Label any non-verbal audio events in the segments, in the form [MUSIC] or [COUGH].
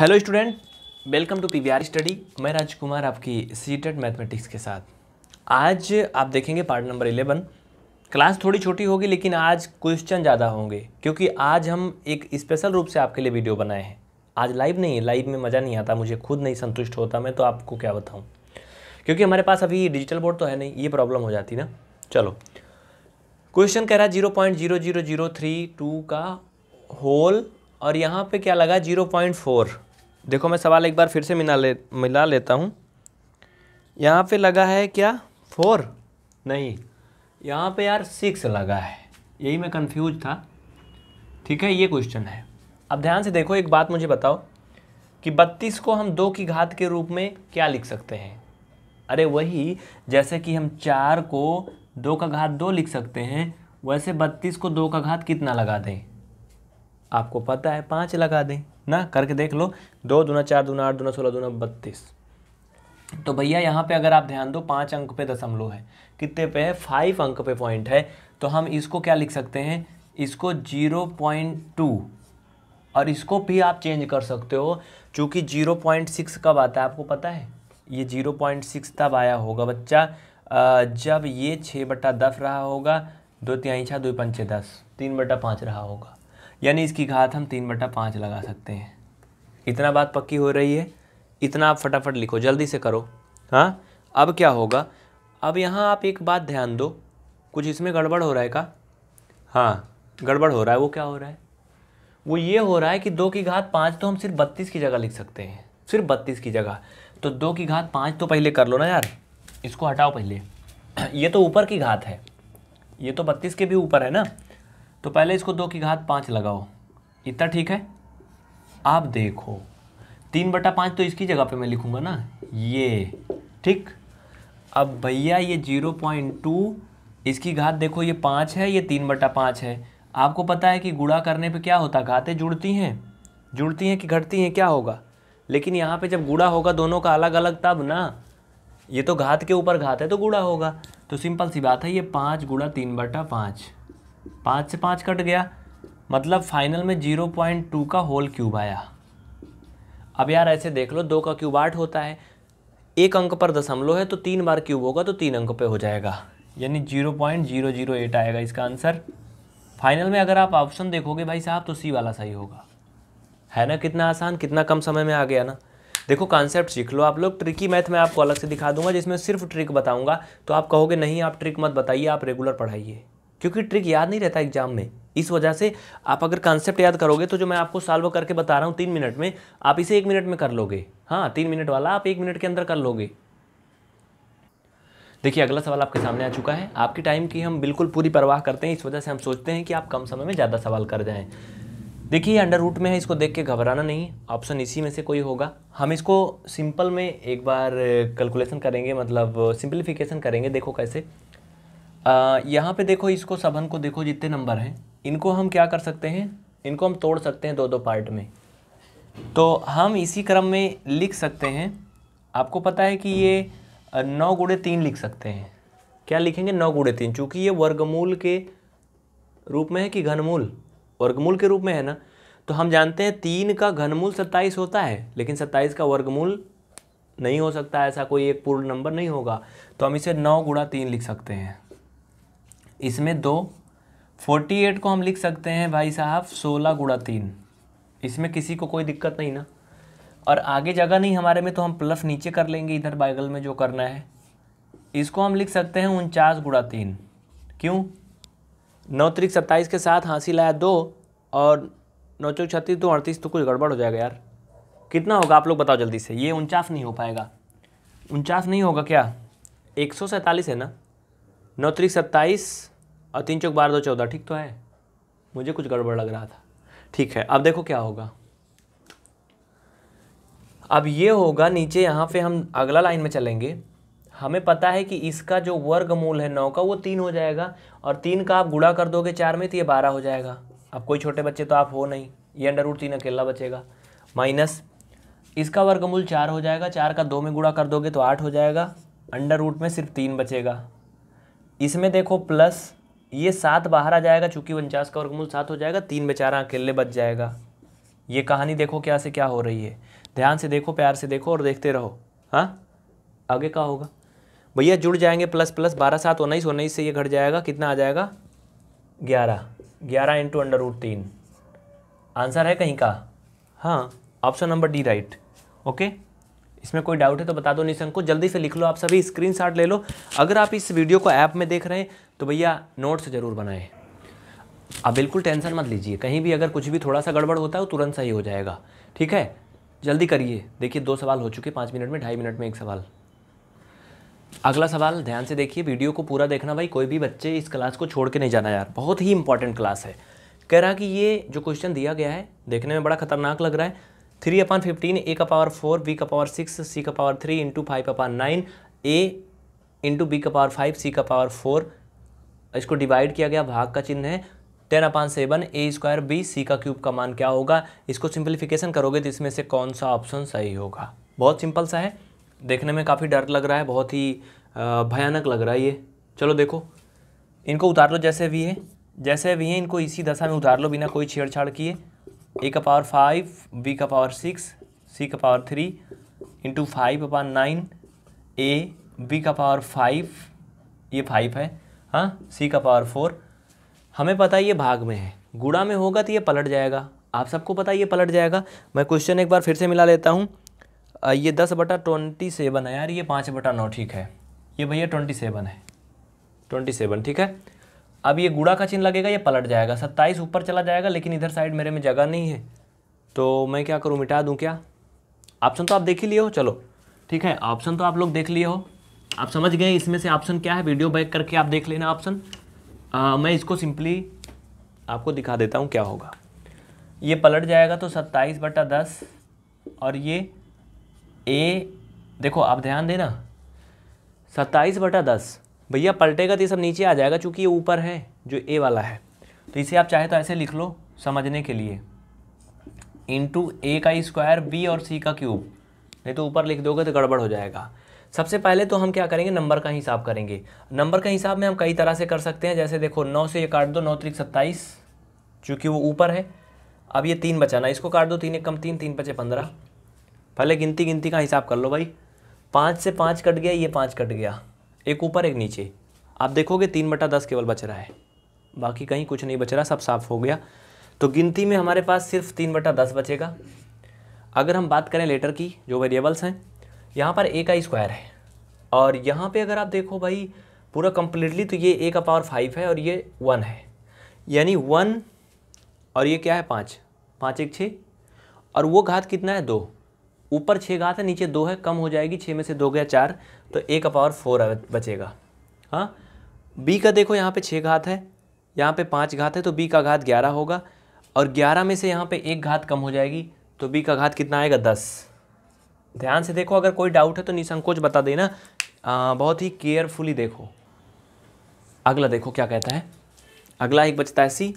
hello student welcome to PVR study मैं राजकुमार आपकी seated mathematics e के साथ आज आप देखेंगे पार्ट नंबर इलेवन क्लास थोड़ी छोटी होगी लेकिन आज क्वेश्चन ज़्यादा होंगे क्योंकि आज हम एक स्पेशल रूप से आपके लिए वीडियो बनाए हैं आज लाइव नहीं है लाइव में मज़ा नहीं आता मुझे खुद नहीं संतुष्ट होता मैं तो आपको क्या बताऊँ क्योंकि हमारे पास अभी डिजिटल बोर्ड तो है नहीं ये प्रॉब्लम हो जाती ना चलो क्वेश्चन कह रहा है zero point zero zero zero three two का होल और यहाँ पर क्या लगा जीरो पॉइंट फोर देखो मैं सवाल एक बार फिर से मिला ले मिला लेता हूँ यहाँ पे लगा है क्या फोर नहीं यहाँ पे यार सिक्स लगा है यही मैं कंफ्यूज था ठीक है ये क्वेश्चन है अब ध्यान से देखो एक बात मुझे बताओ कि बत्तीस को हम दो की घात के रूप में क्या लिख सकते हैं अरे वही जैसे कि हम चार को दो का घात दो लिख सकते हैं वैसे बत्तीस को दो का घात कितना लगा दें आपको पता है पाँच लगा दें ना करके देख लो दो दुना चार दुना आठ दुना सोलह दुना बत्तीस तो भैया यहाँ पे अगर आप ध्यान दो पाँच अंक पे दशमलव है कितने पे है फाइव अंक पे पॉइंट है तो हम इसको क्या लिख सकते हैं इसको जीरो पॉइंट टू और इसको भी आप चेंज कर सकते हो चूँकि जीरो पॉइंट सिक्स कब आता है आपको पता है ये जीरो पॉइंट सिक्स तब आया होगा बच्चा जब ये छः बटा दस रहा होगा दो तिहाई छः दो पंचे दस तीन बटा पाँच रहा होगा यानी इसकी घात हम तीन बटा पाँच लगा सकते हैं इतना बात पक्की हो रही है इतना आप फटाफट लिखो जल्दी से करो हाँ अब क्या होगा अब यहाँ आप एक बात ध्यान दो कुछ इसमें गड़बड़ हो रहा है का हाँ गड़बड़ हो रहा है वो क्या हो रहा है वो ये हो रहा है कि दो की घात पाँच तो हम सिर्फ बत्तीस की जगह लिख सकते हैं सिर्फ बत्तीस की जगह तो दो की घात पाँच तो पहले कर लो ना यार इसको हटाओ पहले [CLEARS THROAT] ये तो ऊपर की घात है ये तो बत्तीस के भी ऊपर है ना तो पहले इसको दो की घात पाँच लगाओ इतना ठीक है आप देखो तीन बटा पाँच तो इसकी जगह पे मैं लिखूँगा ना ये ठीक अब भैया ये जीरो पॉइंट टू इसकी घात देखो ये पाँच है ये तीन बटा पाँच है आपको पता है कि गुड़ा करने पे क्या होता घातें जुड़ती हैं जुड़ती हैं कि घटती हैं क्या होगा लेकिन यहाँ पे जब गुड़ा होगा दोनों का अलग अलग तब ना ये तो घात के ऊपर घात है तो गुड़ा होगा तो सिंपल सी बात है ये पाँच गुड़ा तीन बटा पाँच पाँच से पाँच कट गया मतलब फाइनल में जीरो पॉइंट टू का होल क्यूब आया अब यार ऐसे देख लो दो का क्यूब आठ होता है एक अंक पर दशमलव है तो तीन बार क्यूब होगा तो तीन अंक पे हो जाएगा यानी zero point zero zero eight आएगा इसका आंसर फाइनल में अगर आप ऑप्शन देखोगे भाई साहब तो सी वाला सही होगा है ना कितना आसान कितना कम समय में आ गया ना देखो कॉन्सेप्ट सीख लो आप लोग ट्रिकी मैथ मैं आपको अलग से दिखा दूंगा जिसमें सिर्फ ट्रिक बताऊंगा तो आप कहोगे नहीं आप ट्रिक मत बताइए आप रेगुलर पढ़ाइए क्योंकि ट्रिक याद नहीं रहता एग्जाम में इस वजह से आप अगर कॉन्सेप्ट याद करोगे तो जो मैं आपको सॉल्व करके बता रहा हूँ तीन मिनट में आप इसे एक मिनट में कर लोगे हाँ तीन मिनट वाला आप एक मिनट के अंदर कर लोगे देखिए अगला सवाल आपके सामने आ चुका है आपके टाइम की हम बिल्कुल पूरी परवाह करते हैं इस वजह से हम सोचते हैं कि आप कम समय में ज़्यादा सवाल कर जाएं देखिए अंडर रूट में है इसको देख के घबराना नहीं ऑप्शन इसी में से कोई होगा हम इसको सिंपल में एक बार कैलकुलेशन करेंगे मतलब सिंप्लीफिकेशन करेंगे देखो कैसे यहाँ पे देखो इसको सभन को देखो जितने नंबर हैं इनको हम क्या कर सकते हैं इनको हम तोड़ सकते हैं दो दो पार्ट में तो हम इसी क्रम में लिख सकते हैं आपको पता है कि ये नौ गुड़े तीन लिख सकते हैं क्या लिखेंगे नौ गुड़े तीन चूँकि ये वर्गमूल के रूप में है कि घनमूल वर्गमूल के रूप में है ना तो हम जानते हैं तीन का घनमूल सत्ताईस होता है लेकिन सत्ताईस का वर्गमूल नहीं हो सकता ऐसा कोई एक पूर्ण नंबर नहीं होगा तो हम इसे नौ गुड़ा तीन लिख सकते हैं इसमें दो फोर्टी एट को हम लिख सकते हैं भाई साहब सोलह गुड़ा तीन इसमें किसी को कोई दिक्कत नहीं ना और आगे जगह नहीं हमारे में तो हम प्लस नीचे कर लेंगे इधर बाइगल में जो करना है इसको हम लिख सकते हैं उनचास गुड़ा तीन क्यों नौ तरीक सत्ताईस के साथ हाँसी लाया दो और नौ चौक छत्तीस दो अड़तीस तो कुछ गड़बड़ हो जाएगा यार कितना होगा आप लोग बताओ जल्दी से ये उनचास नहीं हो पाएगा उनचास नहीं होगा क्या एक सौ सैंतालीस है ना नौ तरीक सत्ताईस और तीन चौक बारह दो चौदह ठीक तो है मुझे कुछ गड़बड़ लग रहा था ठीक है अब देखो क्या होगा अब ये होगा नीचे यहाँ पे हम अगला लाइन में चलेंगे हमें पता है कि इसका जो वर्गमूल है नौ का वो तीन हो जाएगा और तीन का आप गुड़ा कर दोगे चार में तो ये बारह हो जाएगा अब कोई छोटे बच्चे तो आप हो नहीं ये अंडर रूट तीन अकेला बचेगा माइनस इसका वर्गमूल चार हो जाएगा चार का दो में गुड़ा कर दोगे तो आठ हो जाएगा अंडर रूट में सिर्फ तीन बचेगा इसमें देखो प्लस ये सात बाहर आ जाएगा चूंकि उनचास का वर्गमूल सात हो जाएगा तीन बेचारा अकेले बच जाएगा ये कहानी देखो क्या से क्या हो रही है ध्यान से देखो प्यार से देखो और देखते रहो हाँ आगे क्या होगा भैया जुड़ जाएंगे प्लस प्लस बारह सात उन्नीस उन्नीस से ये घट जाएगा कितना आ जाएगा ग्यारह ग्यारह इंटू अंडर रूट तीन आंसर है कहीं का हाँ option number D right okay इसमें कोई डाउट है तो बता दो निशंक को जल्दी से लिख लो आप सभी स्क्रीन ले लो अगर आप इस वीडियो को ऐप में देख रहे हैं तो भैया नोट्स ज़रूर बनाएं आप बिल्कुल टेंशन मत लीजिए कहीं भी अगर कुछ भी थोड़ा सा गड़बड़ होता है वो तुरंत सही हो जाएगा ठीक है जल्दी करिए देखिए दो सवाल हो चुके पाँच मिनट में ढाई मिनट में एक सवाल अगला सवाल ध्यान से देखिए वीडियो को पूरा देखना भाई कोई भी बच्चे इस क्लास को छोड़ के नहीं जाना यार बहुत ही इंपॉर्टेंट क्लास है कह रहा कि ये जो क्वेश्चन दिया गया है देखने में बड़ा खतरनाक लग रहा है थ्री अपान फिफ्टीन ए का पावर फोर बी का पावर सिक्स सी का power three into five upon nine A into B का पावर फाइव सी का पावर फोर इसको डिवाइड किया गया भाग का चिन्ह है ten upon seven A square B C का क्यूब का मान क्या होगा इसको सिंप्लीफिकेशन करोगे तो इसमें से कौन सा ऑप्शन सही होगा बहुत सिंपल सा है देखने में काफ़ी डर लग रहा है बहुत ही भयानक लग रहा है ये चलो देखो इनको उतार लो जैसे भी है जैसे भी है इनको इसी दशा में उतार लो बिना कोई छेड़छाड़ किए ए का पावर फाइव बी का पावर सिक्स सी का power three into five upon nine A B का पावर फाइव ये फाइव है हाँ सी का पावर फोर हमें पता है ये भाग में है गुड़ा में होगा तो ये पलट जाएगा आप सबको पता है ये पलट जाएगा मैं क्वेश्चन एक बार फिर से मिला लेता हूँ ये दस बटा ट्वेंटी सेवन है यार ये पाँच बटा नौ ठीक है ये भैया ट्वेंटी सेवन है ट्वेंटी सेवन ठीक है अब ये गुड़ा का चिन्ह लगेगा ये पलट जाएगा सत्ताईस ऊपर चला जाएगा लेकिन इधर साइड मेरे में जगह नहीं है तो मैं क्या करूँ मिटा दूँ क्या ऑप्शन तो आप देख ही लिए हो चलो ठीक है ऑप्शन तो आप लोग देख लिए हो आप समझ गए इसमें से ऑप्शन क्या है वीडियो बैक करके आप देख लेना ऑप्शन मैं इसको सिंपली आपको दिखा देता हूँ क्या होगा ये पलट जाएगा तो सत्ताईस बटा दस और ये ए देखो आप ध्यान देना सत्ताईस बटा दस भैया पलटेगा तो ये सब नीचे आ जाएगा चूँकि ये ऊपर है जो ए वाला है तो इसे आप चाहे तो ऐसे लिख लो समझने के लिए इंटू ए का स्क्वायर बी और सी का क्यूब नहीं तो ऊपर लिख दोगे तो गड़बड़ हो जाएगा सबसे पहले तो हम क्या करेंगे नंबर का हिसाब करेंगे नंबर का हिसाब में हम कई तरह से कर सकते हैं जैसे देखो नौ से ये काट दो नौ त्रिक सत्ताईस चूँकि वो ऊपर है अब ये तीन बचाना इसको काट दो तीन एक कम तीन तीन पचे पंद्रह पहले गिनती गिनती का हिसाब कर लो भाई पाँच से पाँच कट गया ये पाँच कट गया एक ऊपर एक नीचे आप देखोगे तीन बटा दस केवल बच रहा है बाकी कहीं कुछ नहीं बच रहा सब साफ़ हो गया तो गिनती में हमारे पास सिर्फ तीन बटा दस बचेगा अगर हम बात करें लेटर की जो वेरिएबल्स हैं यहाँ पर ए का स्क्वायर है और यहाँ पे अगर आप देखो भाई पूरा कम्प्लीटली तो ये ए का पावर फाइव है और ये वन है यानी वन और ये क्या है पाँच पाँच एक छः और वो घात कितना है दो ऊपर छः घात है नीचे दो है कम हो जाएगी छः में से दो गया चार तो ए का पावर फोर बचेगा हाँ बी का देखो यहाँ पे छः घात है यहाँ पे पाँच घात है तो बी का घात ग्यारह होगा और ग्यारह में से यहाँ पे एक घात कम हो जाएगी तो बी का घात कितना आएगा दस ध्यान से देखो अगर कोई डाउट है तो निसंकोच बता देना आ, बहुत ही केयरफुली देखो अगला देखो क्या कहता है अगला एक बचता है सी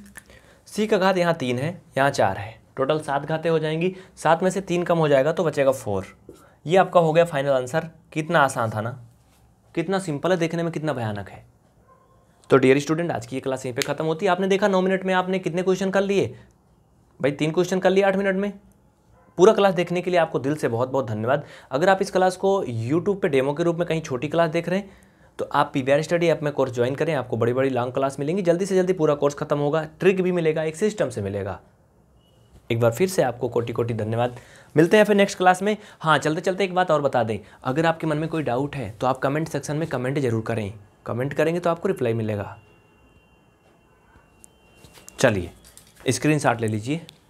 सी का घात यहाँ तीन है यहाँ चार है टोटल सात घाते हो जाएंगी सात में से तीन कम हो जाएगा तो बचेगा फोर ये आपका हो गया फाइनल आंसर कितना आसान था ना कितना सिंपल है देखने में कितना भयानक है तो डियर स्टूडेंट आज की ये क्लास यहीं पे खत्म होती है आपने देखा नौ मिनट में आपने कितने क्वेश्चन कर लिए भाई तीन क्वेश्चन कर लिए आठ मिनट में पूरा क्लास देखने के लिए आपको दिल से बहुत बहुत धन्यवाद अगर आप इस क्लास को यूट्यूब पर डेमो के रूप में कहीं छोटी क्लास देख रहे हैं तो आप पी स्टडी ऐप में कोर्स ज्वाइन करें आपको बड़ी बड़ी लॉन्ग क्लास मिलेंगी जल्दी से जल्दी पूरा कोर्स खत्म होगा ट्रिक भी मिलेगा एक सिस्टम से मिलेगा एक बार फिर से आपको कोटि कोटि धन्यवाद मिलते हैं फिर नेक्स्ट क्लास में हाँ चलते चलते एक बात और बता दें अगर आपके मन में कोई डाउट है तो आप कमेंट सेक्शन में कमेंट जरूर करें कमेंट करेंगे तो आपको रिप्लाई मिलेगा चलिए स्क्रीनशॉट ले लीजिए